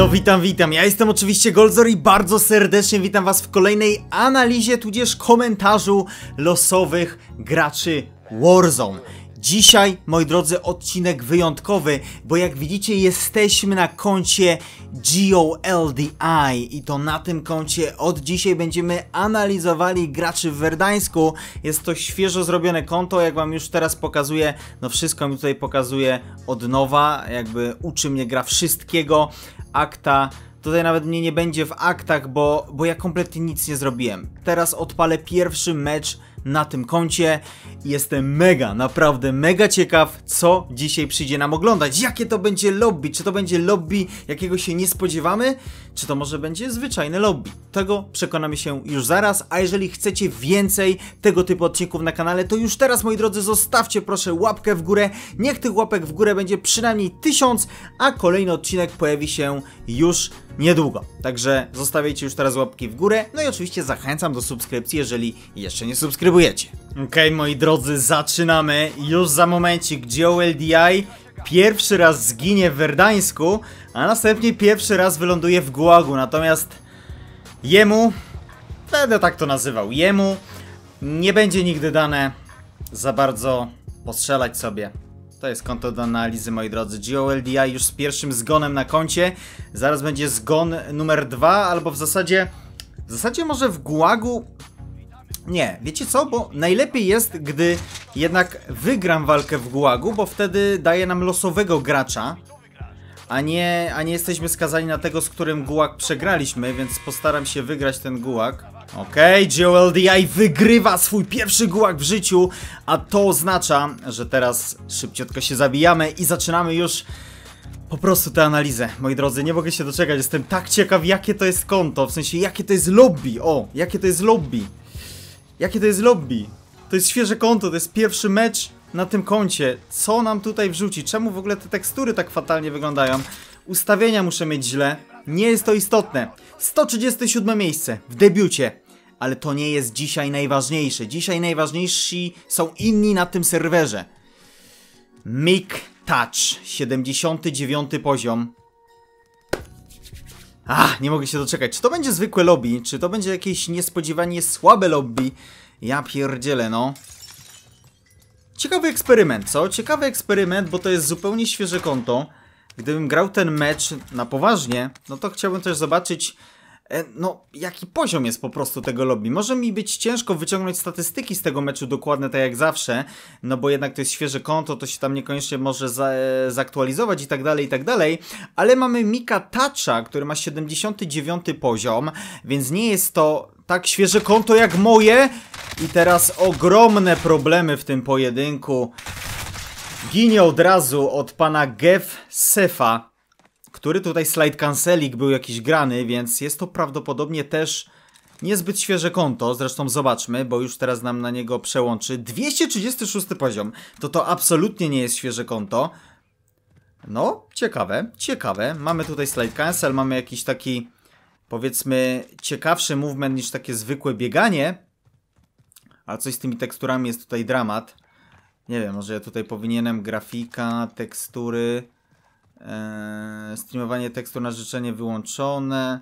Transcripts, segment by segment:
No witam, witam, ja jestem oczywiście Goldzor i bardzo serdecznie witam was w kolejnej analizie tudzież komentarzu losowych graczy Warzone. Dzisiaj, moi drodzy, odcinek wyjątkowy, bo jak widzicie, jesteśmy na koncie GOLDI i to na tym koncie od dzisiaj będziemy analizowali graczy w Werdańsku. Jest to świeżo zrobione konto, jak wam już teraz pokazuję, no wszystko mi tutaj pokazuje od nowa, jakby uczy mnie gra wszystkiego, akta, Tutaj nawet mnie nie będzie w aktach, bo, bo ja kompletnie nic nie zrobiłem. Teraz odpalę pierwszy mecz na tym koncie. Jestem mega, naprawdę mega ciekaw, co dzisiaj przyjdzie nam oglądać. Jakie to będzie lobby? Czy to będzie lobby, jakiego się nie spodziewamy? Czy to może będzie zwyczajne lobby? Tego przekonamy się już zaraz, a jeżeli chcecie więcej tego typu odcinków na kanale, to już teraz, moi drodzy, zostawcie proszę łapkę w górę. Niech tych łapek w górę będzie przynajmniej tysiąc, a kolejny odcinek pojawi się już niedługo. Także zostawiajcie już teraz łapki w górę, no i oczywiście zachęcam do subskrypcji, jeżeli jeszcze nie subskrybujecie. Okej, okay, moi drodzy, zaczynamy już za momencik GeoLDI pierwszy raz zginie w Werdańsku, a następnie pierwszy raz wyląduje w Gułagu, natomiast jemu, będę tak to nazywał, jemu nie będzie nigdy dane za bardzo postrzelać sobie to jest konto do analizy, moi drodzy. GOLDI już z pierwszym zgonem na koncie. Zaraz będzie zgon numer dwa, albo w zasadzie... W zasadzie może w Gułagu... Nie, wiecie co? Bo najlepiej jest, gdy jednak wygram walkę w Gułagu, bo wtedy daje nam losowego gracza. A nie, a nie jesteśmy skazani na tego, z którym Gułag przegraliśmy, więc postaram się wygrać ten Gułag. Okej, okay, GLDI wygrywa swój pierwszy gułak w życiu, a to oznacza, że teraz szybciutko się zabijamy i zaczynamy już po prostu tę analizę. Moi drodzy, nie mogę się doczekać, jestem tak ciekaw, jakie to jest konto, w sensie jakie to jest lobby, o, jakie to jest lobby. Jakie to jest lobby? To jest świeże konto, to jest pierwszy mecz na tym koncie. Co nam tutaj wrzuci? Czemu w ogóle te tekstury tak fatalnie wyglądają? Ustawienia muszę mieć źle. Nie jest to istotne. 137 miejsce w debiucie ale to nie jest dzisiaj najważniejsze. Dzisiaj najważniejsi są inni na tym serwerze. Mick Touch, 79 poziom. Ach, nie mogę się doczekać. Czy to będzie zwykłe lobby? Czy to będzie jakieś niespodziewanie słabe lobby? Ja pierdzielę, no. Ciekawy eksperyment, co? Ciekawy eksperyment, bo to jest zupełnie świeże konto. Gdybym grał ten mecz na poważnie, no to chciałbym też zobaczyć, E, no, jaki poziom jest po prostu tego lobby. Może mi być ciężko wyciągnąć statystyki z tego meczu dokładne, tak jak zawsze, no bo jednak to jest świeże konto, to się tam niekoniecznie może za, e, zaktualizować i tak dalej, i tak dalej, ale mamy Mika Tacha, który ma 79 poziom, więc nie jest to tak świeże konto jak moje i teraz ogromne problemy w tym pojedynku. Ginie od razu od pana Gef Sefa, który tutaj slide cancelik był jakiś grany, więc jest to prawdopodobnie też niezbyt świeże konto. Zresztą zobaczmy, bo już teraz nam na niego przełączy. 236 poziom. To to absolutnie nie jest świeże konto. No, ciekawe, ciekawe. Mamy tutaj slide cancel, mamy jakiś taki powiedzmy ciekawszy movement niż takie zwykłe bieganie. A coś z tymi teksturami jest tutaj dramat. Nie wiem, może ja tutaj powinienem grafika, tekstury... Eee, streamowanie tekstu na życzenie wyłączone.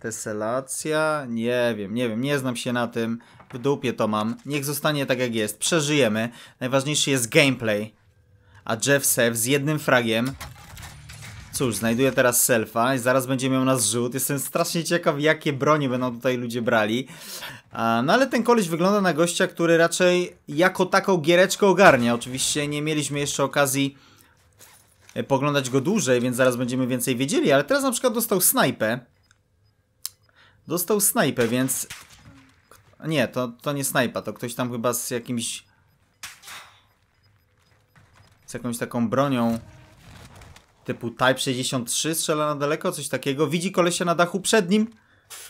Teselacja? Nie wiem, nie wiem, nie znam się na tym. W dupie to mam. Niech zostanie tak jak jest. Przeżyjemy. Najważniejszy jest gameplay. A Jeff Sev z jednym fragiem. Cóż, znajduję teraz selfa i zaraz będzie miał nas rzut. Jestem strasznie ciekaw, jakie broni będą tutaj ludzie brali. No ale ten koleś wygląda na gościa, który raczej jako taką giereczkę ogarnia. Oczywiście nie mieliśmy jeszcze okazji E, poglądać go dłużej, więc zaraz będziemy więcej wiedzieli, ale teraz na przykład dostał snajpę. Dostał snajpę, więc... Nie, to, to nie snajpa, to ktoś tam chyba z jakimś... Z jakąś taką bronią typu Type 63 strzela na daleko, coś takiego. Widzi kolesia na dachu przed nim.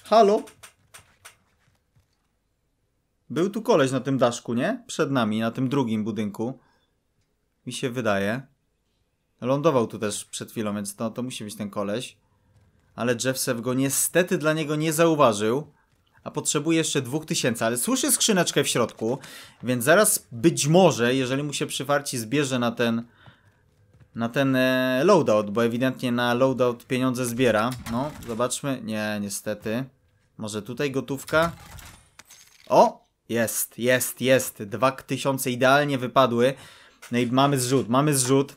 Halo? Był tu koleś na tym daszku, nie? Przed nami, na tym drugim budynku. Mi się wydaje. Lądował tu też przed chwilą, więc to, to musi być ten koleś. Ale Jeffsev go niestety dla niego nie zauważył. A potrzebuje jeszcze dwóch tysięcy, ale słyszy skrzyneczkę w środku, więc zaraz być może, jeżeli mu się przywarci, zbierze na ten na ten e, loadout, bo ewidentnie na loadout pieniądze zbiera. No, zobaczmy. Nie, niestety. Może tutaj gotówka? O! Jest, jest, jest. Dwa tysiące idealnie wypadły. No i mamy zrzut, mamy zrzut.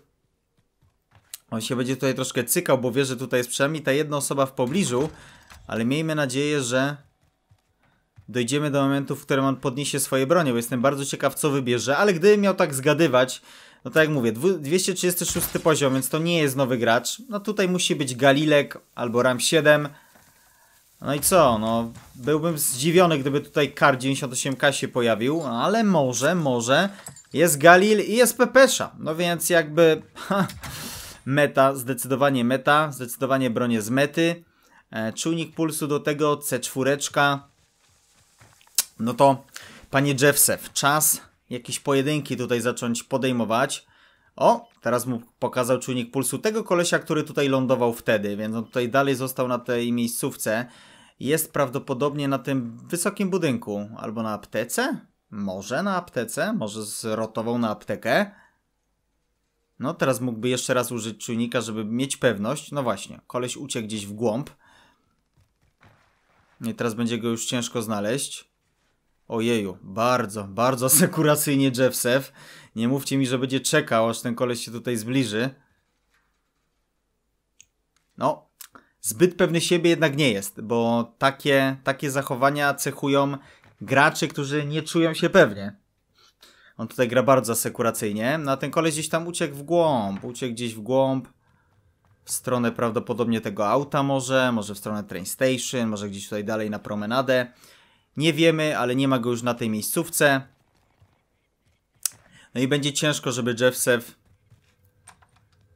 On się będzie tutaj troszkę cykał, bo wie, że tutaj jest przynajmniej ta jedna osoba w pobliżu, ale miejmy nadzieję, że dojdziemy do momentu, w którym on podniesie swoje bronie, bo jestem bardzo ciekaw, co wybierze, ale gdybym miał tak zgadywać, no tak jak mówię, 236 poziom, więc to nie jest nowy gracz. No tutaj musi być Galilek albo Ram 7. No i co, no byłbym zdziwiony, gdyby tutaj Kar 98K się pojawił, ale może, może jest Galil i jest Pepesza. No więc jakby... Ha, Meta, zdecydowanie meta, zdecydowanie bronię z mety. E, czujnik pulsu do tego, C4. No to, panie Jeffsew, czas jakieś pojedynki tutaj zacząć podejmować. O, teraz mu pokazał czujnik pulsu tego kolesia, który tutaj lądował wtedy, więc on tutaj dalej został na tej miejscówce. Jest prawdopodobnie na tym wysokim budynku, albo na aptece? Może na aptece, może zrotował na aptekę. No teraz mógłby jeszcze raz użyć czujnika, żeby mieć pewność. No właśnie, koleś uciekł gdzieś w głąb. No I teraz będzie go już ciężko znaleźć. Ojeju, bardzo, bardzo sekuracyjnie Jeffsef. Nie mówcie mi, że będzie czekał, aż ten koleś się tutaj zbliży. No, zbyt pewny siebie jednak nie jest, bo takie, takie zachowania cechują graczy, którzy nie czują się pewnie. On tutaj gra bardzo asekuracyjnie. No a ten koleś gdzieś tam uciekł w głąb. Uciekł gdzieś w głąb. W stronę prawdopodobnie tego auta może, może w stronę train station, może gdzieś tutaj dalej na promenadę. Nie wiemy, ale nie ma go już na tej miejscówce. No i będzie ciężko, żeby Jeffsev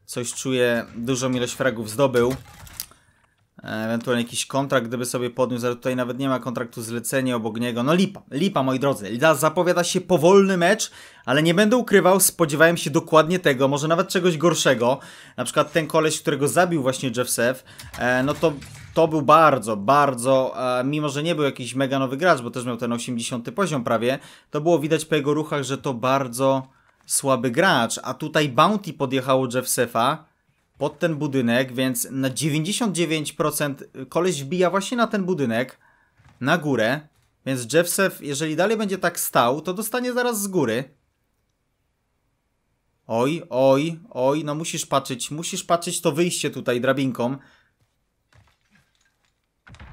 coś czuje, dużą ilość fragów zdobył ewentualnie jakiś kontrakt, gdyby sobie podniósł, ale tutaj nawet nie ma kontraktu zlecenie obok niego. No lipa, lipa moi drodzy. Zapowiada się powolny mecz, ale nie będę ukrywał, spodziewałem się dokładnie tego, może nawet czegoś gorszego. Na przykład ten koleś, którego zabił właśnie Jeff Seff, e, no to to był bardzo, bardzo, e, mimo że nie był jakiś mega nowy gracz, bo też miał ten 80 poziom prawie, to było widać po jego ruchach, że to bardzo słaby gracz, a tutaj Bounty podjechało Jeff Seffa, pod ten budynek, więc na 99% koleś wbija właśnie na ten budynek, na górę. Więc Jeffsef, jeżeli dalej będzie tak stał, to dostanie zaraz z góry. Oj, oj, oj, no musisz patrzeć, musisz patrzeć to wyjście tutaj drabinką.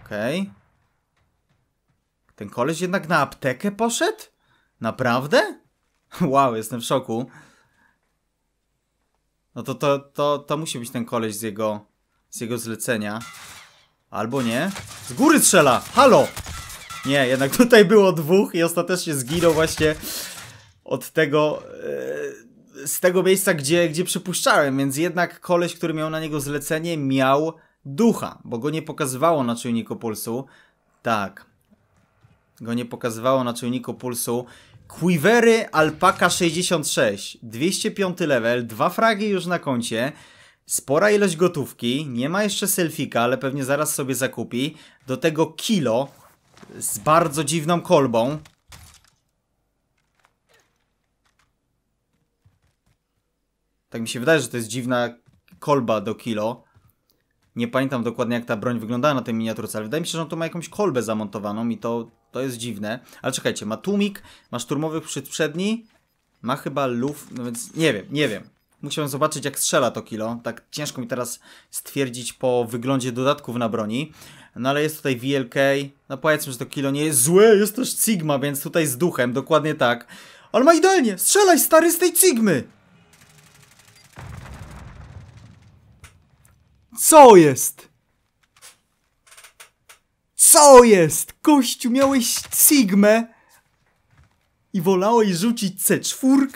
Okej. Okay. Ten koleś jednak na aptekę poszedł? Naprawdę? Wow, jestem w szoku. No to, to, to, to musi być ten koleś z jego, z jego zlecenia. Albo nie. Z góry strzela! Halo! Nie, jednak tutaj było dwóch i ostatecznie zginął właśnie od tego... E, z tego miejsca, gdzie, gdzie przypuszczałem, więc jednak koleś, który miał na niego zlecenie, miał ducha, bo go nie pokazywało na czujniku pulsu. Tak. Go nie pokazywało na czujniku pulsu Quivery Alpaka 66, 205 level, dwa fragi już na koncie, spora ilość gotówki, nie ma jeszcze selfika, ale pewnie zaraz sobie zakupi, do tego kilo z bardzo dziwną kolbą. Tak mi się wydaje, że to jest dziwna kolba do kilo. Nie pamiętam dokładnie jak ta broń wyglądała na tej miniaturce, ale wydaje mi się, że on tu ma jakąś kolbę zamontowaną i to to jest dziwne. Ale czekajcie, ma tłumik, ma szturmowy przed przedni, ma chyba luf, no więc nie wiem, nie wiem. Musiałem zobaczyć, jak strzela to kilo. Tak ciężko mi teraz stwierdzić po wyglądzie dodatków na broni. No ale jest tutaj VLK. No powiedzmy, że to kilo nie jest złe, jest też Sigma, więc tutaj z duchem, dokładnie tak. Ale ma idealnie! Strzelaj, stary, z tej Sigmy! Co jest? Co jest? Kościu, miałeś Sigmę i wolałeś rzucić C4?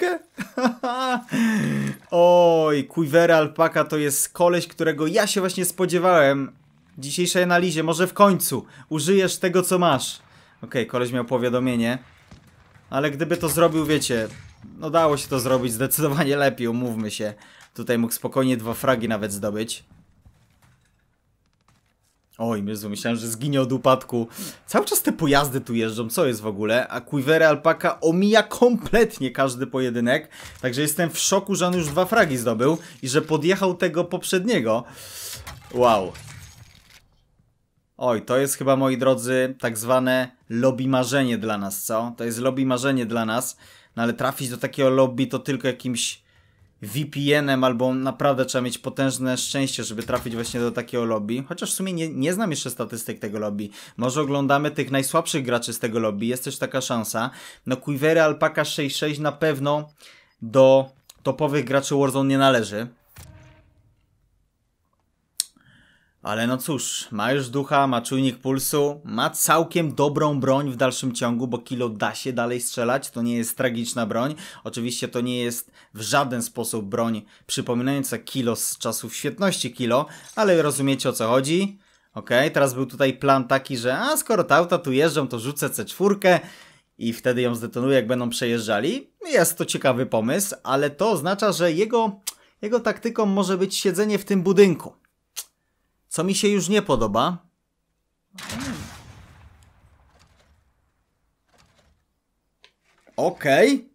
Oj, Quivera Alpaka to jest koleś, którego ja się właśnie spodziewałem w dzisiejszej analizie. Może w końcu użyjesz tego, co masz. Okej, okay, koleś miał powiadomienie. Ale gdyby to zrobił, wiecie, no dało się to zrobić zdecydowanie lepiej, umówmy się. Tutaj mógł spokojnie dwa fragi nawet zdobyć. Oj, myślałem, że zginie od upadku. Cały czas te pojazdy tu jeżdżą, co jest w ogóle? A Quivery Alpaka omija kompletnie każdy pojedynek, także jestem w szoku, że on już dwa fragi zdobył i że podjechał tego poprzedniego. Wow. Oj, to jest chyba, moi drodzy, tak zwane lobby marzenie dla nas, co? To jest lobby marzenie dla nas, no ale trafić do takiego lobby to tylko jakimś VPN-em, albo naprawdę trzeba mieć potężne szczęście, żeby trafić właśnie do takiego lobby. Chociaż w sumie nie, nie znam jeszcze statystyk tego lobby. Może oglądamy tych najsłabszych graczy z tego lobby, jest też taka szansa. No Quivery Alpaka 66 na pewno do topowych graczy Warzone nie należy Ale no cóż, ma już ducha, ma czujnik pulsu, ma całkiem dobrą broń w dalszym ciągu, bo kilo da się dalej strzelać, to nie jest tragiczna broń. Oczywiście to nie jest w żaden sposób broń przypominająca kilo z czasów świetności kilo, ale rozumiecie o co chodzi. Okej, okay, teraz był tutaj plan taki, że a skoro ta auta tu jeżdżą, to rzucę C4 i wtedy ją zdetonuję, jak będą przejeżdżali. Jest to ciekawy pomysł, ale to oznacza, że jego, jego taktyką może być siedzenie w tym budynku. Co mi się już nie podoba. Okej. Okay.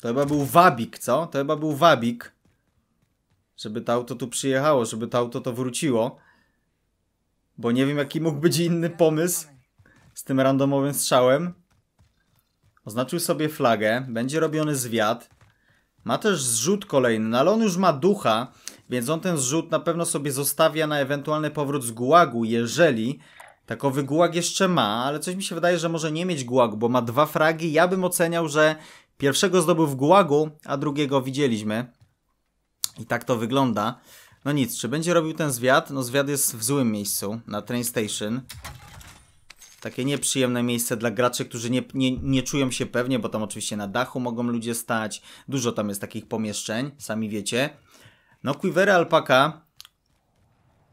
To chyba był wabik, co? To chyba był wabik. Żeby to auto tu przyjechało, żeby to auto to wróciło. Bo nie wiem, jaki mógł być inny pomysł z tym randomowym strzałem. Oznaczył sobie flagę, będzie robiony zwiat. Ma też zrzut kolejny, no ale on już ma ducha. Więc on ten zrzut na pewno sobie zostawia na ewentualny powrót z gułagu, jeżeli takowy gułag jeszcze ma, ale coś mi się wydaje, że może nie mieć gułagu, bo ma dwa fragi. Ja bym oceniał, że pierwszego zdobył w gułagu, a drugiego widzieliśmy. I tak to wygląda. No nic, czy będzie robił ten zwiat? No zwiat jest w złym miejscu, na train station. Takie nieprzyjemne miejsce dla graczy, którzy nie, nie, nie czują się pewnie, bo tam oczywiście na dachu mogą ludzie stać. Dużo tam jest takich pomieszczeń, sami wiecie. No, Quivery Alpaka.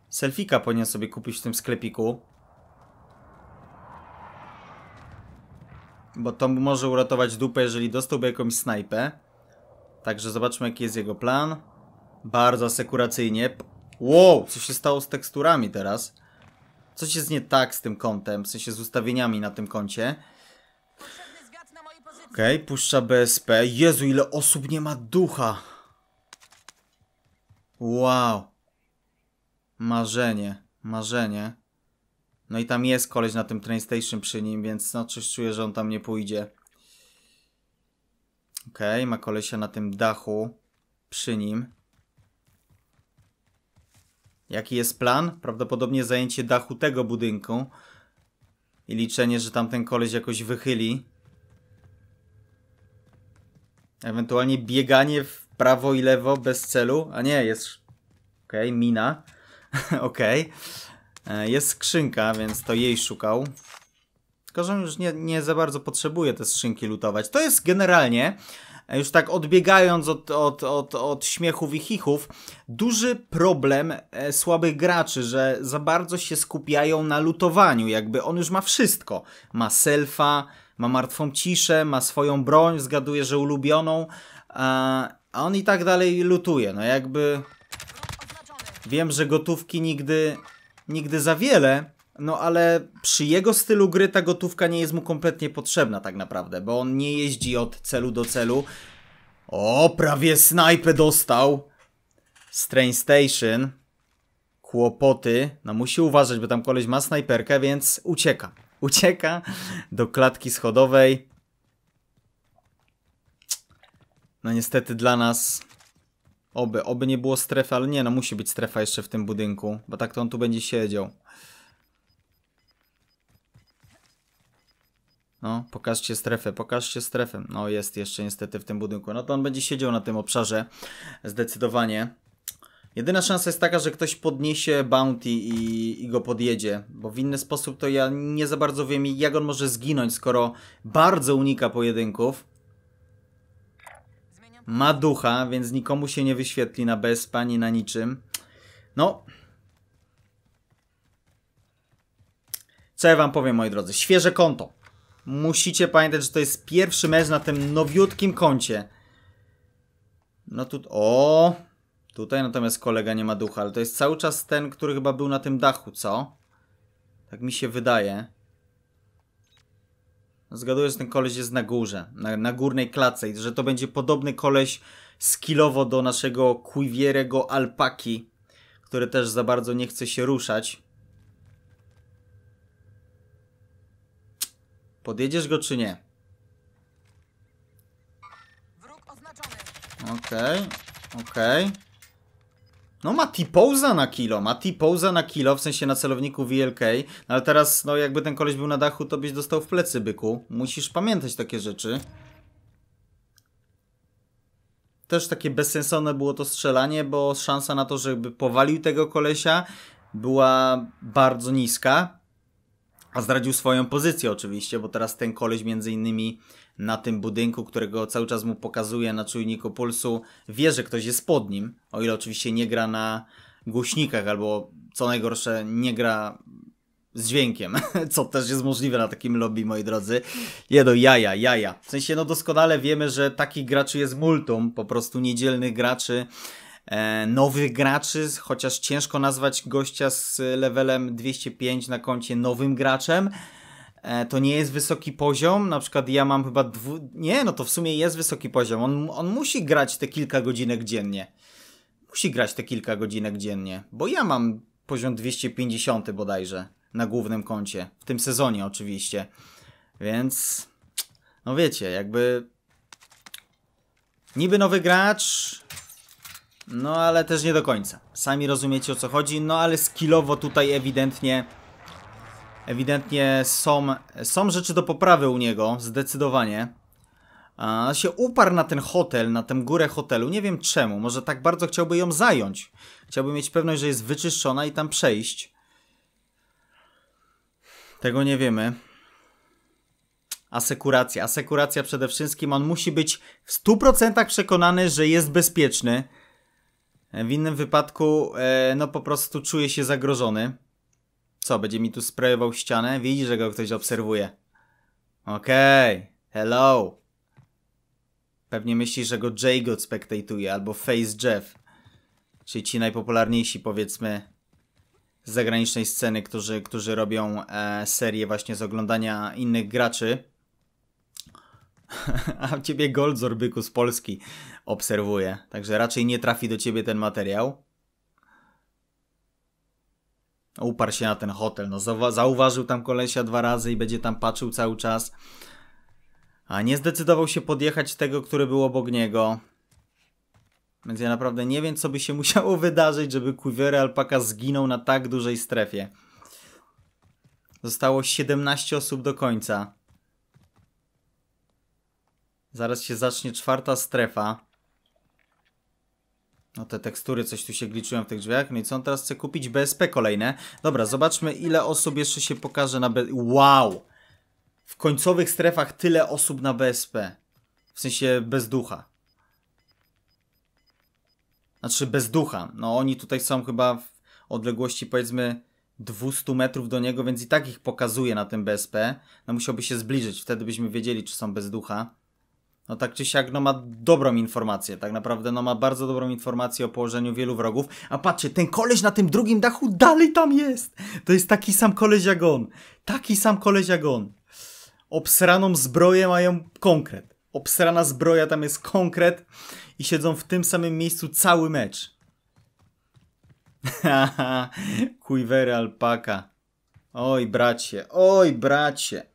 Selfika powinien sobie kupić w tym sklepiku. Bo to może uratować dupę, jeżeli dostałby jakąś snajpę. Także zobaczmy, jaki jest jego plan. Bardzo asekuracyjnie. Wow, co się stało z teksturami teraz? Coś jest nie tak z tym kątem, w sensie z ustawieniami na tym kącie. Okej, okay, puszcza BSP. Jezu, ile osób nie ma ducha. Wow. Marzenie, marzenie. No i tam jest koleś na tym train station przy nim, więc no coś czuję, że on tam nie pójdzie. Okej, okay, ma kolesia na tym dachu przy nim. Jaki jest plan? Prawdopodobnie zajęcie dachu tego budynku i liczenie, że tamten koleś jakoś wychyli. Ewentualnie bieganie w prawo i lewo bez celu, a nie, jest okej, okay, mina, okej, okay. E, jest skrzynka, więc to jej szukał. Tylko, że już nie, nie za bardzo potrzebuje te skrzynki lutować. To jest generalnie, e, już tak odbiegając od, od, od, od śmiechów i chichów, duży problem e, słabych graczy, że za bardzo się skupiają na lutowaniu. Jakby on już ma wszystko. Ma selfa, ma martwą ciszę, ma swoją broń, zgaduje, że ulubioną. E, a on i tak dalej lutuje, no jakby... Wiem, że gotówki nigdy, nigdy za wiele, no ale przy jego stylu gry ta gotówka nie jest mu kompletnie potrzebna tak naprawdę, bo on nie jeździ od celu do celu. O, prawie snajpę dostał! Z train station. Kłopoty. No musi uważać, bo tam koleś ma snajperkę, więc ucieka. Ucieka do klatki schodowej. No niestety dla nas... Oby, oby nie było strefy, ale nie, no musi być strefa jeszcze w tym budynku, bo tak to on tu będzie siedział. No, pokażcie strefę, pokażcie strefę. No, jest jeszcze niestety w tym budynku. No to on będzie siedział na tym obszarze, zdecydowanie. Jedyna szansa jest taka, że ktoś podniesie bounty i, i, go podjedzie, bo w inny sposób to ja nie za bardzo wiem, jak on może zginąć, skoro bardzo unika pojedynków ma ducha, więc nikomu się nie wyświetli na bezpa ani na niczym. No. Co ja wam powiem, moi drodzy? Świeże konto. Musicie pamiętać, że to jest pierwszy mecz na tym nowiutkim koncie. No tu... O! Tutaj natomiast kolega nie ma ducha, ale to jest cały czas ten, który chyba był na tym dachu, co? Tak mi się wydaje. Zgaduję, że ten koleś jest na górze, na, na górnej klatce i że to będzie podobny koleś skillowo do naszego Quivierego Alpaki, który też za bardzo nie chce się ruszać. Podjedziesz go czy nie? Okej, okay, okej. Okay. No ma T-Pose'a na kilo, ma T-Pose'a na kilo, w sensie na celowniku VLK, no ale teraz, no jakby ten koleś był na dachu, to byś dostał w plecy, byku. Musisz pamiętać takie rzeczy. Też takie bezsensowne było to strzelanie, bo szansa na to, żeby powalił tego kolesia była bardzo niska. A zdradził swoją pozycję oczywiście, bo teraz ten koleś między innymi na tym budynku, którego cały czas mu pokazuje na czujniku pulsu, wie, że ktoś jest pod nim, o ile oczywiście nie gra na głośnikach albo co najgorsze nie gra z dźwiękiem, co też jest możliwe na takim lobby, moi drodzy. Nie no, jaja, jaja. W sensie, no doskonale wiemy, że takich graczy jest multum, po prostu niedzielnych graczy, e, nowych graczy, chociaż ciężko nazwać gościa z levelem 205 na koncie nowym graczem, E, to nie jest wysoki poziom, na przykład ja mam chyba dwu... Nie, no to w sumie jest wysoki poziom. On, on musi grać te kilka godzinek dziennie. Musi grać te kilka godzinek dziennie, bo ja mam poziom 250 bodajże na głównym koncie. W tym sezonie oczywiście. Więc, no wiecie, jakby... Niby nowy gracz, no ale też nie do końca. Sami rozumiecie o co chodzi, no ale skillowo tutaj ewidentnie Ewidentnie są, są rzeczy do poprawy u niego, zdecydowanie. A się uparł na ten hotel, na tę górę hotelu. Nie wiem czemu, może tak bardzo chciałby ją zająć. Chciałby mieć pewność, że jest wyczyszczona i tam przejść. Tego nie wiemy. Asekuracja. Asekuracja przede wszystkim. On musi być w 100% przekonany, że jest bezpieczny. W innym wypadku, e, no po prostu czuje się zagrożony. Co, będzie mi tu sprayował ścianę? Widzi, że go ktoś obserwuje. Okej, okay. hello. Pewnie myśli, że go J-God spektatuje, albo Face Jeff. Czyli ci najpopularniejsi, powiedzmy, z zagranicznej sceny, którzy, którzy robią e, serię właśnie z oglądania innych graczy. A ciebie Goldzorbyku z Polski, obserwuje. Także raczej nie trafi do ciebie ten materiał. No, uparł się na ten hotel. No, zauważył tam kolesia dwa razy i będzie tam patrzył cały czas. A nie zdecydował się podjechać tego, który był obok niego. Więc ja naprawdę nie wiem, co by się musiało wydarzyć, żeby Quivery Alpaka zginął na tak dużej strefie. Zostało 17 osób do końca. Zaraz się zacznie czwarta strefa. No te tekstury, coś tu się gliczyłem w tych drzwiach. No i co on teraz chce kupić? BSP kolejne. Dobra, zobaczmy ile osób jeszcze się pokaże na BSP. Wow! W końcowych strefach tyle osób na BSP. W sensie bez ducha. Znaczy bez ducha. No oni tutaj są chyba w odległości powiedzmy 200 metrów do niego, więc i tak ich pokazuje na tym BSP. No musiałby się zbliżyć, wtedy byśmy wiedzieli czy są bez ducha. No tak czy siak, no ma dobrą informację, tak naprawdę, no ma bardzo dobrą informację o położeniu wielu wrogów. A patrzcie, ten koleś na tym drugim dachu dalej tam jest! To jest taki sam koleś jak on. Taki sam koleś jak on. Obsraną zbroję mają konkret. Obsrana zbroja tam jest konkret i siedzą w tym samym miejscu cały mecz. Haha, Quivery alpaka. Oj bracie, oj bracie.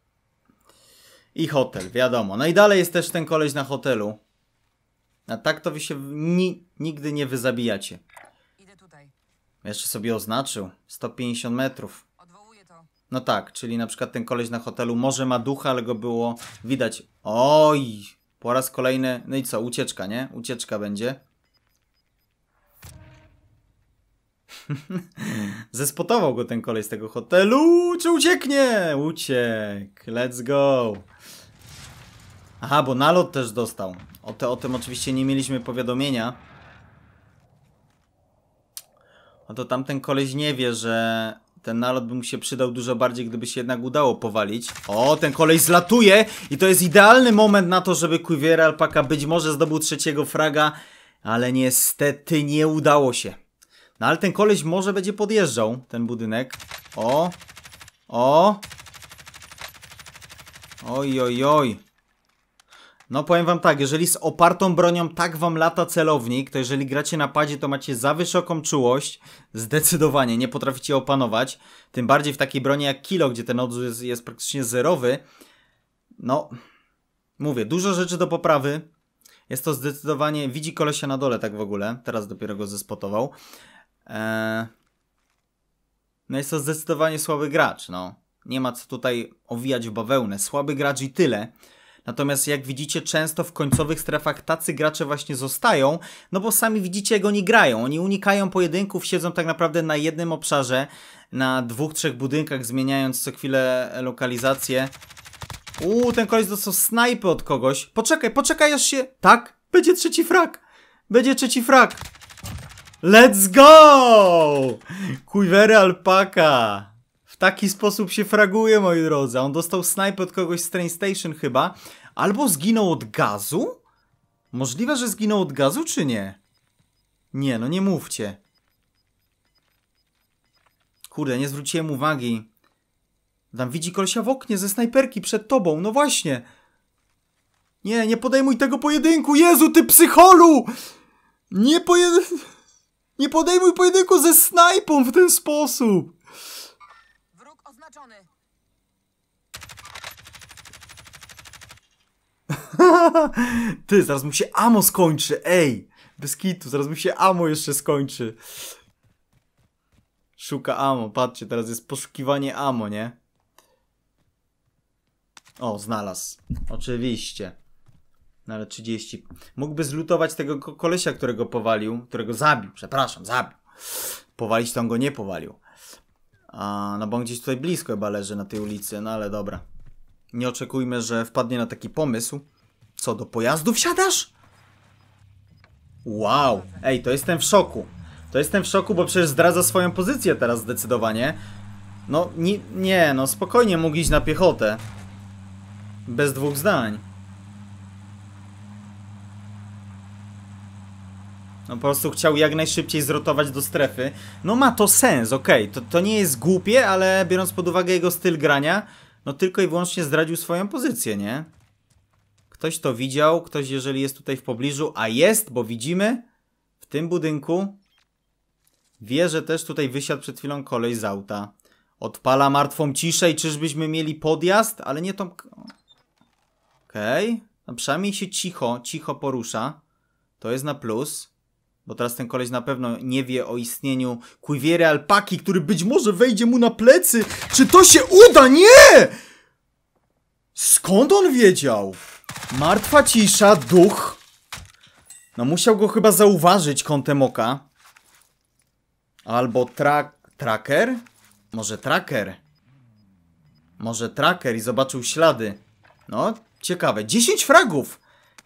I hotel, wiadomo. No i dalej jest też ten koleś na hotelu. A tak to wy się ni nigdy nie wyzabijacie. Idę tutaj. Jeszcze sobie oznaczył. 150 metrów. Odwołuję to. No tak, czyli na przykład ten koleś na hotelu może ma ducha, ale go było widać. Oj! Po raz kolejny. No i co, ucieczka, nie? Ucieczka będzie. Zespotował go ten kolej z tego hotelu. Czy ucieknie? Uciek. Let's go. Aha, bo nalot też dostał. O, te, o tym oczywiście nie mieliśmy powiadomienia. A no to tamten koleś nie wie, że ten nalot by mu się przydał dużo bardziej, gdyby się jednak udało powalić. O, ten koleś zlatuje i to jest idealny moment na to, żeby Quivera Alpaka być może zdobył trzeciego fraga, ale niestety nie udało się. No ale ten koleś może będzie podjeżdżał, ten budynek. O, o. Oj, oj, oj. No powiem wam tak, jeżeli z opartą bronią tak wam lata celownik, to jeżeli gracie na padzie, to macie za wysoką czułość, zdecydowanie nie potraficie opanować, tym bardziej w takiej broni jak Kilo, gdzie ten odrzut jest, jest praktycznie zerowy. No, mówię, dużo rzeczy do poprawy. Jest to zdecydowanie, widzi kolesia na dole tak w ogóle, teraz dopiero go zespotował. Eee... No jest to zdecydowanie słaby gracz, no. Nie ma co tutaj owijać w bawełnę, słaby gracz i tyle. Natomiast jak widzicie, często w końcowych strefach tacy gracze właśnie zostają, no bo sami widzicie, jak oni grają. Oni unikają pojedynków, siedzą tak naprawdę na jednym obszarze, na dwóch, trzech budynkach, zmieniając co chwilę lokalizację. Uuu, ten koleś dostał snajpy od kogoś. Poczekaj, poczekaj aż się... Tak? Będzie trzeci frak! Będzie trzeci frak! Let's go! Quivery alpaka! W taki sposób się fraguje, moi drodzy. On dostał snipe od kogoś z train station chyba. Albo zginął od gazu? Możliwe, że zginął od gazu, czy nie? Nie, no nie mówcie. Kurde, nie zwróciłem uwagi. Tam widzi kolesia w oknie ze snajperki przed tobą, no właśnie. Nie, nie podejmuj tego pojedynku, Jezu, ty psycholu! Nie pojed... Nie podejmuj pojedynku ze snajpą w ten sposób! Ty, zaraz mi się amo skończy, ej! Bez kitu, zaraz mi się amo jeszcze skończy. Szuka amo, patrzcie, teraz jest poszukiwanie amo, nie? O, znalazł. Oczywiście. No ale 30. Mógłby zlutować tego kolesia, którego powalił, którego zabił, przepraszam, zabił. Powalić to on go nie powalił. A, no bo on gdzieś tutaj blisko chyba leży na tej ulicy, no ale dobra. Nie oczekujmy, że wpadnie na taki pomysł. Co, do pojazdu wsiadasz? Wow, ej, to jestem w szoku. To jestem w szoku, bo przecież zdradza swoją pozycję teraz zdecydowanie. No, nie, nie no spokojnie mógł iść na piechotę. Bez dwóch zdań. No po prostu chciał jak najszybciej zrotować do strefy. No ma to sens, okej, okay. to, to nie jest głupie, ale biorąc pod uwagę jego styl grania, no tylko i wyłącznie zdradził swoją pozycję, nie? Ktoś to widział, ktoś jeżeli jest tutaj w pobliżu, a jest, bo widzimy w tym budynku. Wie, że też tutaj wysiadł przed chwilą kolej z auta. Odpala martwą ciszę i czyżbyśmy mieli podjazd, ale nie to. Okej, okay. no przynajmniej się cicho, cicho porusza. To jest na plus. Bo teraz ten koleś na pewno nie wie o istnieniu Quiviery Alpaki, który być może wejdzie mu na plecy. Czy to się uda? Nie! Skąd on wiedział? Martwa cisza, duch. No musiał go chyba zauważyć kątem oka. Albo tra tracker? Może tracker? Może tracker i zobaczył ślady. No, ciekawe. 10 fragów!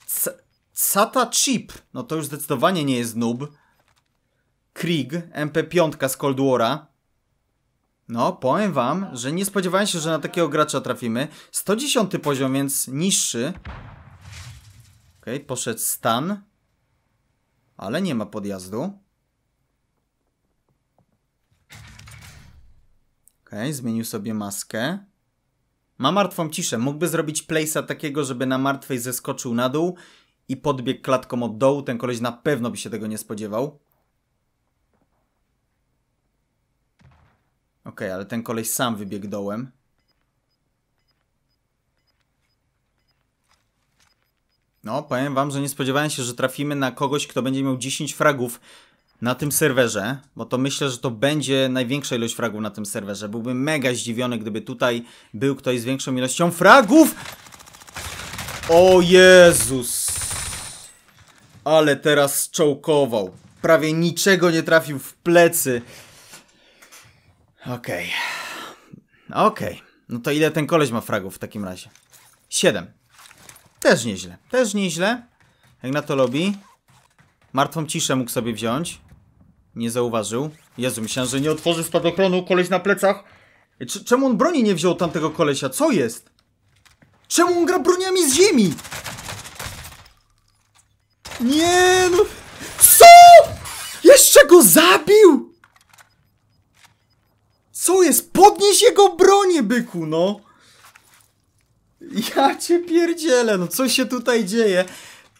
C Sata Chip, no to już zdecydowanie nie jest noob. Krieg, MP5 z Cold War'a. No, powiem wam, że nie spodziewałem się, że na takiego gracza trafimy. 110 poziom, więc niższy. Okej, okay, poszedł stan. Ale nie ma podjazdu. Okej, okay, zmienił sobie maskę. Ma martwą ciszę. Mógłby zrobić playsa takiego, żeby na martwej zeskoczył na dół i podbiegł klatką od dołu, ten koleś na pewno by się tego nie spodziewał. Ok, ale ten koleś sam wybiegł dołem. No, powiem wam, że nie spodziewałem się, że trafimy na kogoś, kto będzie miał 10 fragów na tym serwerze, bo to myślę, że to będzie największa ilość fragów na tym serwerze. Byłbym mega zdziwiony, gdyby tutaj był ktoś z większą ilością fragów! O Jezus! Ale teraz czołkował. Prawie niczego nie trafił w plecy. Okej. Okay. Okej. Okay. No to ile ten koleś ma fragów w takim razie? Siedem. Też nieźle. Też nieźle. Jak na to lobby. Martwą ciszę mógł sobie wziąć. Nie zauważył. Jezu, myślałem, że nie otworzy spadochronu, koleś na plecach. czemu on broni nie wziął tamtego kolesia? Co jest? Czemu on gra broniami z ziemi? Nie no! Co?! Jeszcze go zabił?! Co jest? Podnieś jego bronię, byku, no! Ja cię pierdzielę, no co się tutaj dzieje?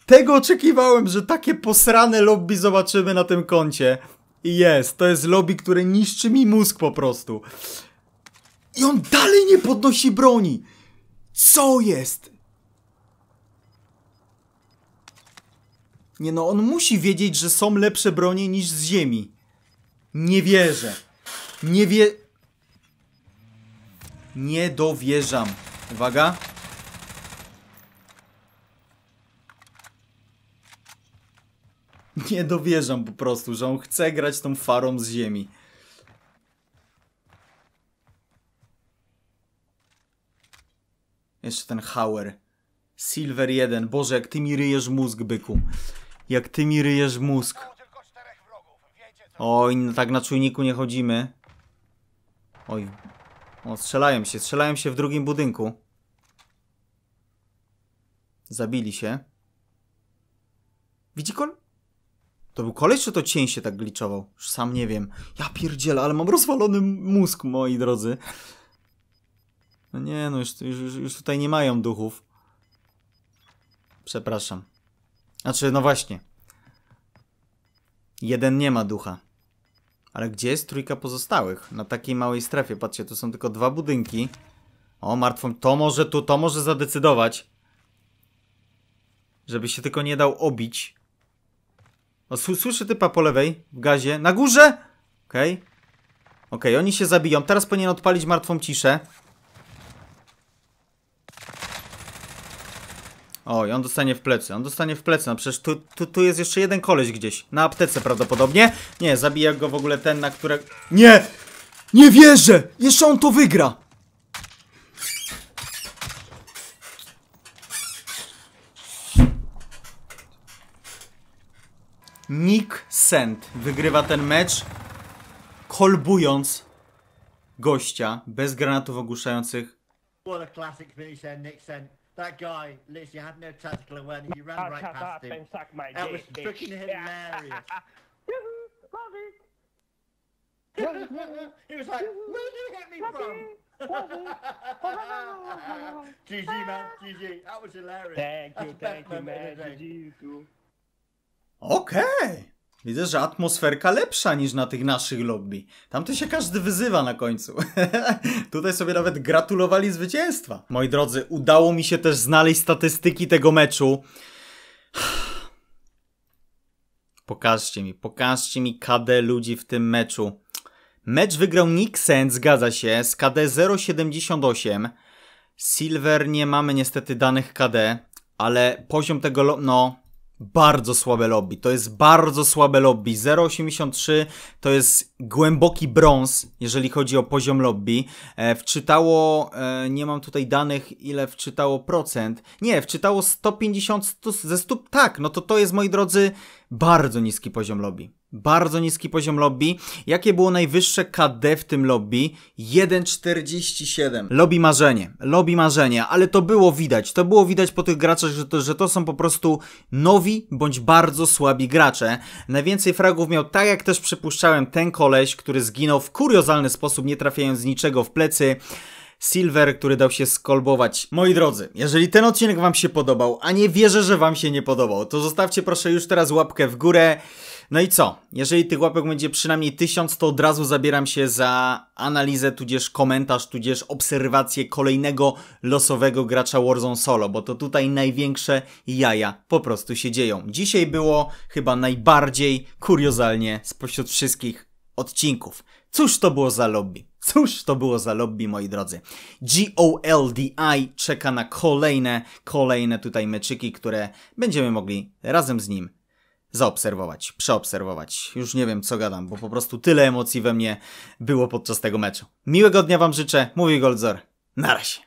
Tego oczekiwałem, że takie posrane lobby zobaczymy na tym koncie. I jest, to jest lobby, które niszczy mi mózg po prostu. I on dalej nie podnosi broni! Co jest? Nie no, on musi wiedzieć, że są lepsze bronie niż z ziemi. Nie wierzę. Nie wie... Nie dowierzam. Uwaga. Nie dowierzam po prostu, że on chce grać tą farą z ziemi. Jeszcze ten Hauer. Silver 1. Boże, jak ty mi ryjesz mózg, byku. Jak ty mi ryjesz mózg. Oj, no tak na czujniku nie chodzimy. Oj. O, strzelają się. Strzelają się w drugim budynku. Zabili się. Widzi kol? To był koleś, czy to cień się tak gliczował? Już sam nie wiem. Ja pierdzielę, ale mam rozwalony mózg, moi drodzy. No nie, no już, już, już tutaj nie mają duchów. Przepraszam. Znaczy, no właśnie. Jeden nie ma ducha. Ale gdzie jest trójka pozostałych? Na takiej małej strefie. Patrzcie, tu są tylko dwa budynki. O, martwą... To może tu, to może zadecydować. Żeby się tylko nie dał obić. O, słyszę typa po lewej, w gazie. Na górze! Okej. Okay. Okej, okay, oni się zabiją. Teraz powinien odpalić martwą ciszę. O, i on dostanie w plecy, on dostanie w plecy, no przecież tu, tu, tu jest jeszcze jeden koleś gdzieś, na aptece prawdopodobnie. Nie, zabija go w ogóle ten, na które... Nie! Nie wierzę! Jeszcze on to wygra! Nick Sent wygrywa ten mecz, kolbując gościa bez granatów ogłuszających. What a classic finish there, Nick Sent. That guy literally had no tactical awareness. He ran I'll right past him. that was freaking hilarious. he was like, "Where did you hit me from?" GG, man. GG. That was hilarious. Thank you, thank you, man. GG, you too. Okay. Widzę, że atmosferka lepsza niż na tych naszych lobby. Tam to się każdy wyzywa na końcu. Tutaj sobie nawet gratulowali zwycięstwa. Moi drodzy, udało mi się też znaleźć statystyki tego meczu. pokażcie mi, pokażcie mi KD ludzi w tym meczu. Mecz wygrał Nixen, zgadza się, z KD 0,78. Silver nie mamy niestety danych KD, ale poziom tego... No, bardzo słabe lobby. To jest bardzo słabe lobby. 0,83 to jest głęboki brąz, jeżeli chodzi o poziom lobby. E, wczytało, e, nie mam tutaj danych, ile wczytało procent. Nie, wczytało 150 100, ze stóp. Tak, no to to jest, moi drodzy, bardzo niski poziom lobby. Bardzo niski poziom lobby. Jakie było najwyższe KD w tym lobby? 1,47. Lobby marzenie, lobby marzenie, ale to było widać. To było widać po tych graczach, że to, że to są po prostu nowi bądź bardzo słabi gracze. Najwięcej fragów miał, tak jak też przypuszczałem, ten koleś, który zginął w kuriozalny sposób, nie trafiając niczego w plecy. Silver, który dał się skolbować. Moi drodzy, jeżeli ten odcinek Wam się podobał, a nie wierzę, że Wam się nie podobał, to zostawcie proszę już teraz łapkę w górę. No i co? Jeżeli tych łapek będzie przynajmniej tysiąc, to od razu zabieram się za analizę, tudzież komentarz, tudzież obserwację kolejnego losowego gracza Warzone Solo, bo to tutaj największe jaja po prostu się dzieją. Dzisiaj było chyba najbardziej kuriozalnie spośród wszystkich odcinków. Cóż to było za lobby? Cóż to było za lobby, moi drodzy? GOLDI czeka na kolejne, kolejne tutaj meczyki, które będziemy mogli razem z nim zaobserwować, przeobserwować. Już nie wiem co gadam, bo po prostu tyle emocji we mnie było podczas tego meczu. Miłego dnia Wam życzę, mówi Goldzor. Na razie.